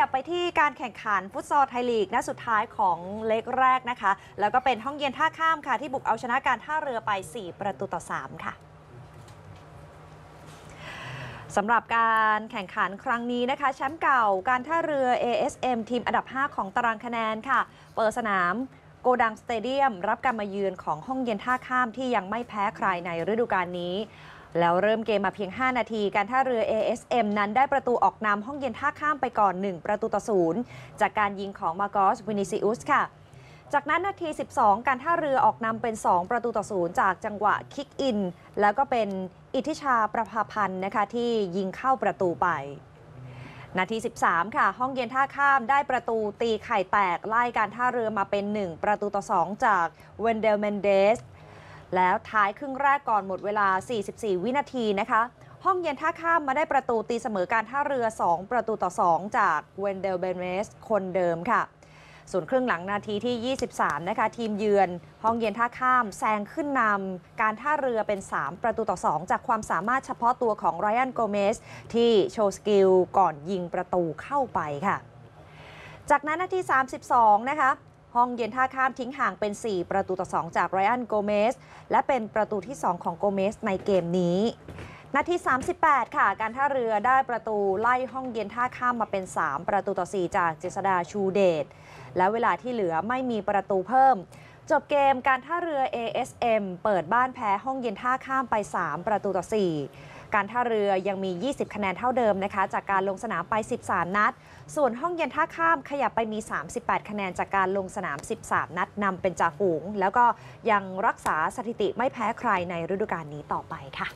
ยับไปที่การแข่งขันฟุตซอลไทยลีกนัดสุดท้ายของเล็กแรกนะคะ แล้วก็เป็นห้องเย็นท่าข้ามค่ะ ที่บุกเอาชนะการท่าเรือไป 4 ประตูต่อ 3 ค่ะสำหรับการแข่งขันครั้งนี้นะคะแชมป์เก่าการท่าเรือ ASM ทีมอันดับ5 ของตารางคะแนนค่ะ เปิดสนามโกดังสเตเดียมรับการมาเยือนของห้องเย็นท่าข้ามที่ยังไม่แพ้ใครในฤดูกาลนี้แล้วเริ่มเกมมาเพียง 5 นาทีการท่าเรือ ASM นั้นได้ประตูออกนำห้องเย็นท่าข้ามไปก่อน 1 ประตูต่อศูนย์จากการยิงของมาโกสวินิซิอุสค่ะ จากนั้นนาที 12 การท่าเรือออกนำเป็น 2 ประตูต่อศูนย์จากจังหวะคิกอินแล้วก็เป็นอิทธิชาประภาพันธ์นะคะที่ยิงเข้าประตูไป นาที 13 ค่ะห้องเย็นท่าข้ามได้ประตูตีไข่แตกไล่การท่าเรือมาเป็น 1 ประตูต่อ2จากเวนเดลเมนเดสแล้วท้ายครึ่งแรกก่อนหมดเวลา 44 วินาทีนะคะ ห้องเย็นท่าข้ามมาได้ประตูตีเสมอการท่าเรือ 2 ประตูต่อ 2 จากเวนเดลเบนเมสคนเดิมค่ะ ส่วนครึ่งหลังนาทีที่ 23 นะคะ ทีมเยือน ห้องเย็นท่าข้ามแซงขึ้นนำการท่าเรือเป็น 3 ประตูต่อ 2 จากความสามารถเฉพาะตัวของไรอันโกเมสที่โชว์สกิลก่อนยิงประตูเข้าไปค่ะ จากนั้นนาที 32 นะคะห้องเย็นท่าข้ามทิ้งห่างเป็น 4 ประตูต่อ 2 จากไรอันโกเมสและเป็นประตูที่ 2 ของโกเมสในเกมนี้นาที38 ค่ะ การท่าเรือได้ประตูไล่ห้องเย็นท่าข้ามมาเป็น 3 ประตูต่อ 4 จากเจษดาชูเดชและเวลาที่เหลือไม่มีประตูเพิ่มจบเกมการท่าเรือ ASM เปิดบ้านแพ้ห้องเย็นท่าข้ามไป 3 ประตูต่อ 4 การท่าเรือยังมี 20 คะแนนเท่าเดิมนะคะ จากการลงสนามไป 13 นัด ส่วนห้องเย็นท่าข้ามขยับไปมี 38 คะแนนจากการลงสนาม 13 นัด นำเป็นจ่าฝูง แล้วก็ยังรักษาสถิติไม่แพ้ใครในฤดูกาลนี้ต่อไปค่ะ